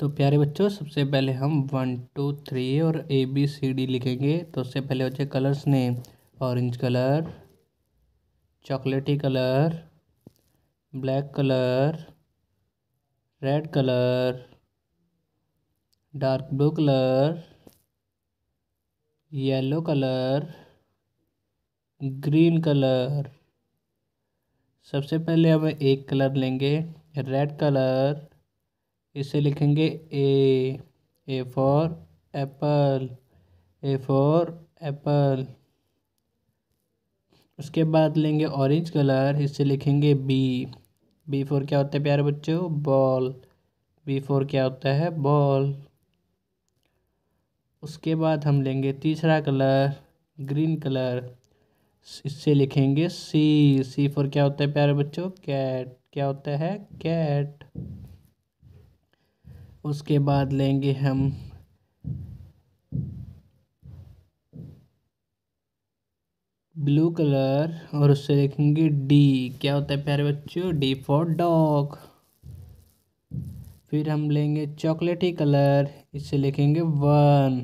तो प्यारे बच्चों सबसे पहले हम वन टू थ्री और ए बी सी डी लिखेंगे तो उससे पहले बच्चे कलर्स नेम ऑरेंज कलर चॉकलेटी colour black colour red colour dark blue colour yellow colour green colour सबसे पहले हम एक कलर लेंगे रेड कलर इसे लिखेंगे A A for apple A for apple उसके बाद लेंगे ऑरेंज कलर इसे लिखेंगे बी बी फोर क्या होता है प्यारे बच्चों बॉल बी फोर क्या होता है बॉल उसके बाद हम लेंगे तीसरा कलर ग्रीन कलर इससे लिखेंगे सी सी फोर क्या होता है प्यारे बच्चों कैट क्या होता है कैट उसके बाद लेंगे हम ब्लू कलर और उससे देखेंगे डी क्या होता है प्यारे बच्चों डी फॉर डॉग फिर हम लेंगे चॉकलेटी कलर इससे लिखेंगे वन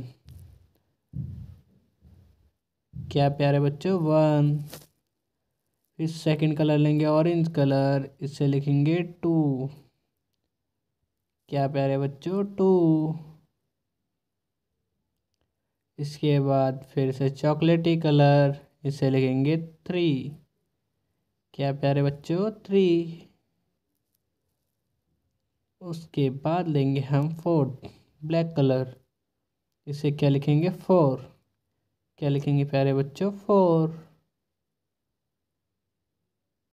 क्या प्यारे बच्चों वन फिर सेकंड कलर लेंगे ऑरेंज कलर इससे लिखेंगे टू क्या प्यारे बच्चों टू इसके बाद फिर से चॉकलेटी कलर इसे लिखेंगे थ्री क्या प्यारे बच्चों थ्री उसके बाद लेंगे हम फोर्थ ब्लैक कलर इसे क्या लिखेंगे फोर क्या लिखेंगे प्यारे बच्चों फोर